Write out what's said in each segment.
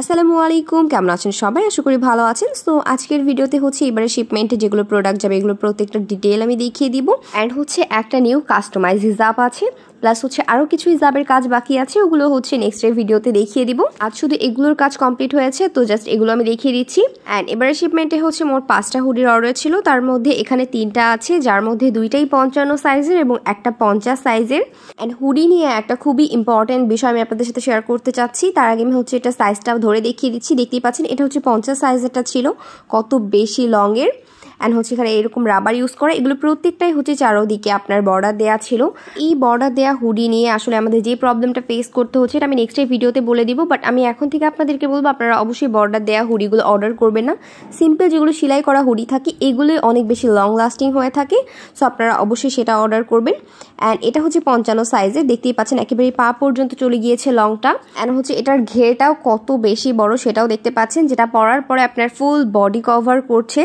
আসসালামু আলাইকুম কেমন আছেন সবাই আশা করি ভালো আছেন সো আজকের ভিডিওতে হচ্ছে এবারে শিপমেন্টে যেগুলো প্রোডাক্ট যাবে এগুলো প্রত্যেকটা ডিটেল আমি দেখিয়ে দিব অ্যান্ড হচ্ছে একটা নিউ কাস্টমাইজ হিজাব আছে প্লাস হচ্ছে আরও কিছু হিসাবের কাজ বাকি আছে ওগুলো হচ্ছে নেক্সট এর ভিডিওতে দেখিয়ে দিব আজ শুধু এগুলোর কাজ কমপ্লিট হয়েছে তো জাস্ট এগুলো আমি দেখিয়ে দিচ্ছি অ্যান্ড এবারের শিপমেন্টে হচ্ছে মোট পাঁচটা হুডির অর্ডার ছিল তার মধ্যে এখানে তিনটা আছে যার মধ্যে দুইটাই পঞ্চান্ন সাইজের এবং একটা পঞ্চাশ সাইজের অ্যান্ড হুডি নিয়ে একটা খুবই ইম্পর্টেন্ট বিষয় আমি আপনাদের সাথে শেয়ার করতে চাচ্ছি তার আগে আমি হচ্ছে এটা সাইজটা ধরে দেখিয়ে দিচ্ছি দেখতেই পাচ্ছেন এটা হচ্ছে পঞ্চাশ সাইজেরটা ছিল কত বেশি লংয়ের অ্যান্ড হচ্ছে এখানে এরকম রাবার ইউজ করা এগুলো প্রত্যেকটাই হচ্ছে চারোদিকে আপনার বর্ডার দেয়া ছিল এই বর্ডার দেয়া হুডি নিয়ে আসলে আমাদের যে প্রবলেমটা ফেস করতে হচ্ছে এটা আমি নেক্সট ভিডিওতে বলে দিব বাট আমি এখন থেকে আপনাদেরকে বলবো আপনারা অবশ্যই বর্ডার দেয়া হুডিগুলো অর্ডার করবেন না সিম্পল যেগুলো সেলাই করা হুডি থাকে এগুলোই অনেক বেশি লং লাস্টিং হয়ে থাকে সো আপনারা অবশ্যই সেটা অর্ডার করবেন অ্যান্ড এটা হচ্ছে পঞ্চান্ন সাইজে দেখতেই পাচ্ছেন একেবারে পা পর্যন্ত চলে গিয়েছে লংটা অ্যান্ড হচ্ছে এটার ঘেরটাও কত বেশি বড় সেটাও দেখতে পাচ্ছেন যেটা পরার পরে আপনার ফুল বডি কভার করছে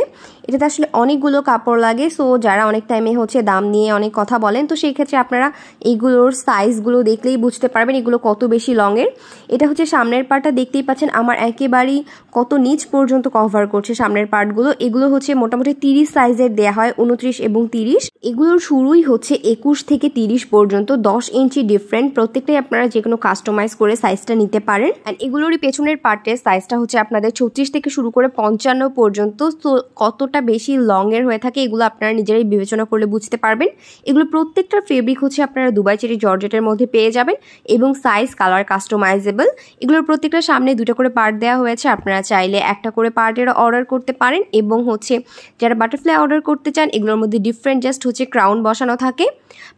এটাতে আসলে অনেকগুলো কাপড় লাগে সো যারা অনেক টাইমে হচ্ছে দাম নিয়ে অনেক কথা বলেন তো সেই ক্ষেত্রে আপনারা এগুলোর সাইজগুলো দেখলেই বুঝতে পারবেন এগুলো কত বেশি লংয়ের এটা হচ্ছে সামনের পার্টটা দেখতেই পাচ্ছেন আমার একেবারেই কত নিচ পর্যন্ত কভার করছে সামনের পার্টগুলো এগুলো হচ্ছে মোটামুটি তিরিশ সাইজের দেয়া হয় উনত্রিশ এবং তিরিশ এগুলোর শুরুই হচ্ছে একুশ থেকে তিরিশ পর্যন্ত দশ ইঞ্চি ডিফারেন্ট প্রত্যেকটাই আপনারা যে কোনো কাস্টমাইজ করে সাইজটা নিতে পারেন অ্যান্ড এগুলোরই পেছনের পার্টের সাইজটা হচ্ছে আপনাদের ছত্রিশ থেকে শুরু করে পঞ্চান্ন পর্যন্ত তো কতটা বেশি বেশি লংয়ের হয়ে থাকে এগুলো আপনারা নিজেরাই বিবেচনা করলে বুঝতে পারবেন এগুলো প্রত্যেকটা ফেব্রিক হচ্ছে আপনারা দুবাই চেরি জর্জেটের মধ্যে পেয়ে যাবেন এবং সাইজ কালার কাস্টমাইজেবল এগুলোর প্রত্যেকটা সামনে দুটো করে পার্ট দেওয়া হয়েছে আপনারা চাইলে একটা করে পার্টের অর্ডার করতে পারেন এবং হচ্ছে যারা বাটারফ্লাই অর্ডার করতে চান এগুলোর মধ্যে ডিফারেন্ট জাস্ট হচ্ছে ক্রাউন বসানো থাকে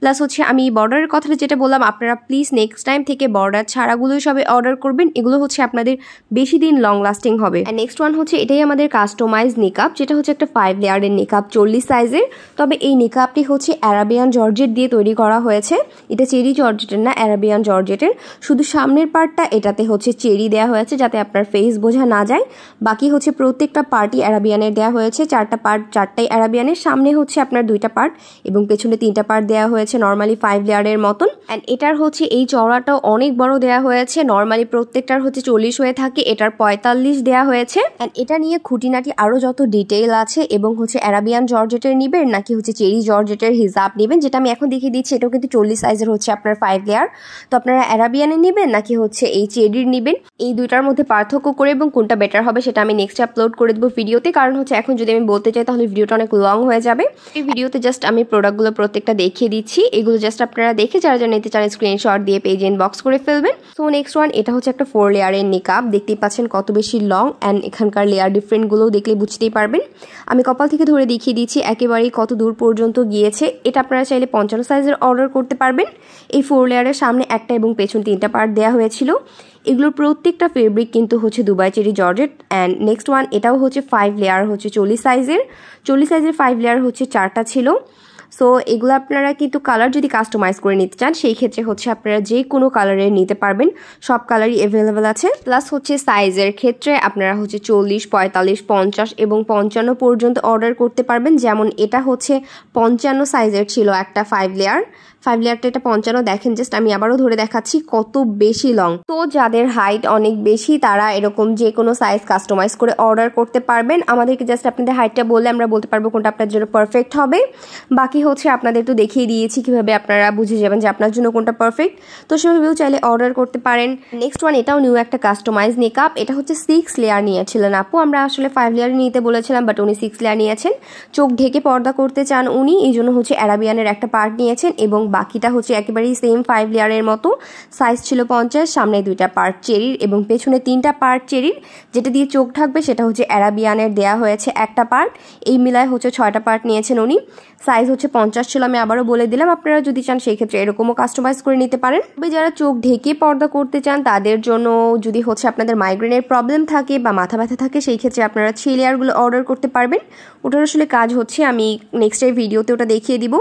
প্লাস হচ্ছে আমি বর্ডারের কথাটা যেটা বললাম আপনারা প্লিজ নেক্সট টাইম থেকে বর্ডার ছাড়াগুলোই সবে অর্ডার করবেন এগুলো হচ্ছে আপনাদের বেশি দিন লং লাস্টিং হবে নেক্সট ওয়ান হচ্ছে এটাই আমাদের কাস্টমাইজ নিকআপ যেটা হচ্ছে একটা ফাইভ লেয়ারের নেকাপ চল্লিশ সাইজের তবে এই নেকাপটি হচ্ছে অ্যারাবিয়ান জর্জেট দিয়ে তৈরি করা হয়েছে এটা চেরি জর্জেটের না অ্যারাবিয়ান জর্জেটের শুধু সামনের পার্টটা এটাতে হচ্ছে চেরি দেওয়া হয়েছে যাতে আপনার ফেস বোঝা না যায় বাকি হচ্ছে প্রত্যেকটা পার্টই অ্যারাবিয়ানের দেওয়া হয়েছে চারটা পার্ট চারটাই অ্যারাবিয়ানের সামনে হচ্ছে আপনার দুইটা পার্ট এবং পেছনে তিনটা পার্ট দেওয়া হয়েছে নর্মালি ফাইভ লেয়ারের মতন অ্যান্ড এটার হচ্ছে এই চওড়াটাও অনেক বড় দেওয়া হয়েছে নর্মালি প্রত্যেকটার হচ্ছে চল্লিশ হয়ে থাকে এটার পঁয়তাল্লিশ দেওয়া হয়েছে অ্যান্ড এটা নিয়ে খুঁটিনাটি আরও যত ডিটেইল আছে এবং এবং হচ্ছে অ্যারাবিয়ান জর্জেটের নেবেন নাকি হচ্ছে চেরি জর্জেটের হিজাব নেবেন যেটা আমি এখন দেখিয়ে দিচ্ছি এটাও কিন্তু চল্লিশ সাইজের হচ্ছে আপনার ফাইভ লেয়ার তো আপনারা অ্যারাবিয়ানের নেবেন নাকি হচ্ছে এই চেরির নেবেন এই দুইটার মধ্যে পার্থক্য করে এবং কোনটা বেটার হবে সেটা আমি নেক্সট আপলোড করে দেবো ভিডিওতে কারণ হচ্ছে এখন যদি আমি বলতে চাই তাহলে ভিডিওটা অনেক লং হয়ে যাবে এই ভিডিওতে জাস্ট আমি প্রোডাক্টগুলো প্রত্যেকটা দেখিয়ে দিচ্ছি এগুলো জাস্ট আপনারা দেখে যারা যারা নিতে চান স্ক্রিনশট দিয়ে পেজ ইনবক্স করে ফেলবেন সো নেক্সট ওয়ান এটা হচ্ছে একটা ফোর লেয়ারের নেকআপ দেখতেই পাচ্ছেন কত বেশি লং অ্যান্ড এখানকার লেয়ার ডিফারেন্টগুলোও দেখলে বুঝতেই পারবেন আমি কপাল থেকে ধরে দেখিয়ে দিচ্ছি একেবারেই কত দূর পর্যন্ত গিয়েছে এটা আপনারা চাইলে পঞ্চান্ন সাইজের অর্ডার করতে পারবেন এই ফোর লেয়ারের সামনে একটা এবং পেছন তিনটা পার্ট দেওয়া হয়েছিল এগুলোর প্রত্যেকটা ফেব্রিক কিন্তু হচ্ছে Dubai cherry georgette and next one এটাও হচ্ছে ফাইভ লেয়ার হচ্ছে চল্লিশ সাইজের চল্লিশ সাইজের ফাইভ লেয়ার হচ্ছে চারটা ছিল সো এগুলো আপনারা কিন্তু কালার যদি কাস্টমাইজ করে নিতে চান সেই ক্ষেত্রে হচ্ছে আপনারা যে কোনো কালারের নিতে পারবেন সব কালারই অ্যাভেলেবেল আছে প্লাস হচ্ছে সাইজের ক্ষেত্রে আপনারা হচ্ছে চল্লিশ পঁয়তাল্লিশ পঞ্চাশ এবং পঞ্চান্ন পর্যন্ত অর্ডার করতে পারবেন যেমন এটা হচ্ছে পঞ্চান্ন সাইজের ছিল একটা ফাইভ লেয়ার ফাইভ লেয়ারটা এটা পঞ্চান্ন দেখেন জাস্ট আমি আবারও ধরে দেখাচ্ছি কত বেশি লং তো যাদের হাইট অনেক বেশি তারা এরকম যে কোনো সাইজ কাস্টমাইজ করে অর্ডার করতে পারবেন আমাদেরকে জাস্ট আপনাদের হাইটটা বলে আমরা বলতে পারবো কোনটা আপনার জন্য পারফেক্ট হবে বাকি বাকি হচ্ছে আপনাদের তো দেখিয়ে দিয়েছি কিভাবে আপনারা বুঝে যাবেন যে আপনার জন্য কোনটা পারফেক্ট তো সেভাবেও চাইলে অর্ডার করতে পারেন নেক্সট ওয়ান এটাও নিউ একটা কাস্টমাইজ মেকআপ এটা হচ্ছে সিক্স লেয়ার নিয়েছিলেন আপু আমরা আসলে ফাইভ লেয়ার নিতে বলেছিলাম বাট উনি সিক্স লেয়ার নিয়েছেন চোখ ঢেকে পর্দা করতে চান উনি এই জন্য হচ্ছে অ্যারাবিয়ানের একটা পার্ট নিয়েছেন এবং বাকিটা হচ্ছে একেবারেই সেম ফাইভ লেয়ারের মতো সাইজ ছিল পঞ্চাশ সামনে দুইটা পার্ট চেরির এবং পেছনে তিনটা পার্ট চেরির যেটা দিয়ে চোখ থাকবে সেটা হচ্ছে অ্যারাবিয়ানের দেয়া হয়েছে একটা পার্ট এই মিলায় হচ্ছে ছয়টা পার্ট নিয়েছেন উনি সাইজ হচ্ছে পঞ্চাশ ছিল আমি আবারও বলে দিলাম আপনারা যদি চান সেই ক্ষেত্রে এরকমও কাস্টমাইজ করে নিতে পারেন তবে যারা চোখ ঢেকে পর্দা করতে চান তাদের জন্য যদি হচ্ছে আপনাদের মাইগ্রেনের প্রবলেম থাকে বা মাথা ব্যথা থাকে সেই ক্ষেত্রে আপনারা ছেলে আরগুলো অর্ডার করতে পারবেন ওটার আসলে কাজ হচ্ছে আমি নেক্সট ভিডিওতে ওটা দেখিয়ে দিব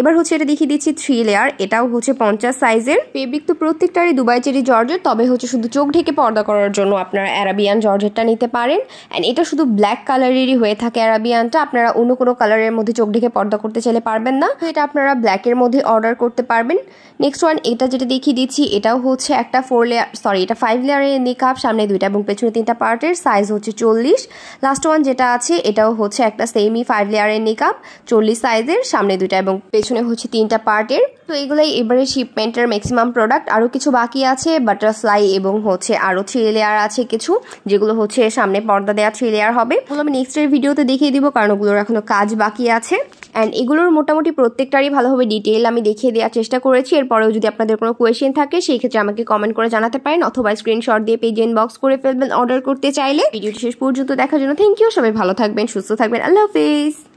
এবার হচ্ছে এটা দেখিয়ে দিচ্ছি থ্রি লেয়ার এটাও হচ্ছে পঞ্চাশ সাইজের ফেব্রিক তো প্রত্যেকটারই দুবাই চেরি জর্জেট তবে হচ্ছে শুধু চোখ ঢেকে পর্দা করার জন্য আপনারা অ্যারাবিয়ান জর্জেটটা নিতে পারেন অ্যান্ড এটা শুধু ব্ল্যাক কালারেরই হয়ে থাকে অ্যারাবিয়ানটা আপনারা অন্য কোনো কালারের মধ্যে চোখ ঢেকে পর্দা করতে চাইলে পারবেন না তো এটা আপনারা ব্ল্যাকের মধ্যে অর্ডার করতে পারবেন নেক্সট ওয়ান এটা যেটা দেখিয়ে দিচ্ছি এটাও হচ্ছে একটা ফোর লেয়ার সরি এটা ফাইভ লেয়ারের নেকআপ সামনে দুইটা এবং পেছনে তিনটা পার্টের সাইজ হচ্ছে চল্লিশ লাস্ট ওয়ান যেটা আছে এটাও হচ্ছে একটা সেমি ফাইভ লেয়ারের নেকআপ চল্লিশ সাইজের সামনে দুইটা এবং পেছনে হচ্ছে তিনটা পার্টের তো এগুলাই এবারে শিপমেন্টের ম্যাক্সিমাম প্রোডাক্ট আরও কিছু বাকি আছে বাটারফ্লাই এবং হচ্ছে আরও থ্রি লেয়ার আছে কিছু যেগুলো হচ্ছে সামনে পর্দা দেওয়া থ্রি লেয়ার হবে ওগুলো আমি নেক্সটের ভিডিওতে দেখিয়ে দিব কারণ ওগুলোর এখনও কাজ বাকি আছে অ্যান্ড এগুলোর মোটামুটি প্রত্যেকটারই ভালোভাবে ডিটেল আমি দেখিয়ে দেওয়ার চেষ্টা করেছি এরপরেও যদি আপনাদের কোনো কোয়েশ্চেন থাকে সেই ক্ষেত্রে আমাকে কমেন্ট করে জানাতে পারেন অথবা স্ক্রিনশট দিয়ে পেজ ইনবক্স করে ফেলবেন অর্ডার করতে চাইলে ভিডিওটি শেষ পর্যন্ত দেখার জন্য থ্যাংক ইউ সবাই ভালো থাকবেন সুস্থ থাকবেন আল্লাহ হাফিজ